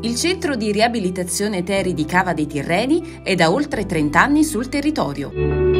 Il centro di riabilitazione Teri di Cava dei Tirreni è da oltre 30 anni sul territorio.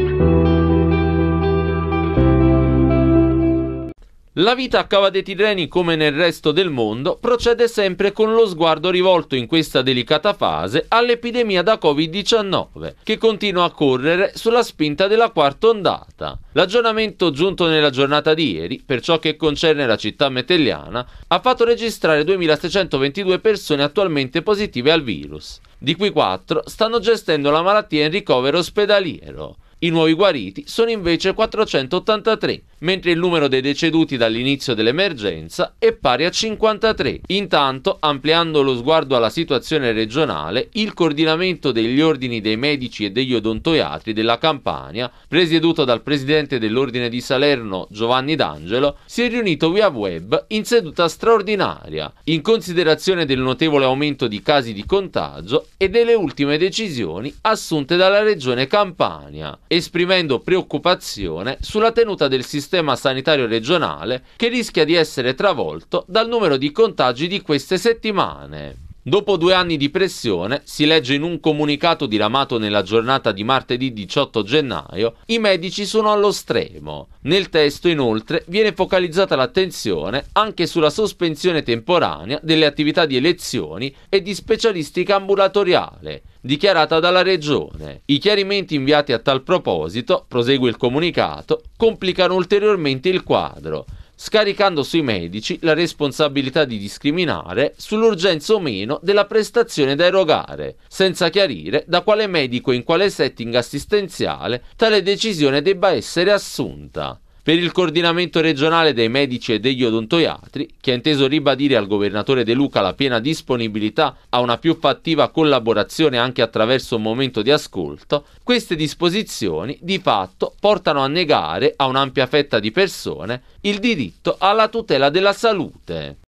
La vita a Cava dei Tirreni, come nel resto del mondo, procede sempre con lo sguardo rivolto in questa delicata fase all'epidemia da Covid-19, che continua a correre sulla spinta della quarta ondata. L'aggiornamento giunto nella giornata di ieri, per ciò che concerne la città metelliana, ha fatto registrare 2.622 persone attualmente positive al virus, di cui 4 stanno gestendo la malattia in ricovero ospedaliero. I nuovi guariti sono invece 483, mentre il numero dei deceduti dall'inizio dell'emergenza è pari a 53. Intanto, ampliando lo sguardo alla situazione regionale, il coordinamento degli ordini dei medici e degli odontoiatri della Campania, presieduto dal presidente dell'Ordine di Salerno Giovanni D'Angelo, si è riunito via web in seduta straordinaria, in considerazione del notevole aumento di casi di contagio e delle ultime decisioni assunte dalla regione Campania, esprimendo preoccupazione sulla tenuta del sistema sistema sanitario regionale che rischia di essere travolto dal numero di contagi di queste settimane. Dopo due anni di pressione, si legge in un comunicato diramato nella giornata di martedì 18 gennaio, i medici sono allo stremo. Nel testo inoltre viene focalizzata l'attenzione anche sulla sospensione temporanea delle attività di elezioni e di specialistica ambulatoriale, dichiarata dalla Regione. I chiarimenti inviati a tal proposito, prosegue il comunicato, complicano ulteriormente il quadro, scaricando sui medici la responsabilità di discriminare sull'urgenza o meno della prestazione da erogare, senza chiarire da quale medico e in quale setting assistenziale tale decisione debba essere assunta. Per il coordinamento regionale dei medici e degli odontoiatri, che ha inteso ribadire al governatore De Luca la piena disponibilità a una più fattiva collaborazione anche attraverso un momento di ascolto, queste disposizioni di fatto portano a negare a un'ampia fetta di persone il diritto alla tutela della salute.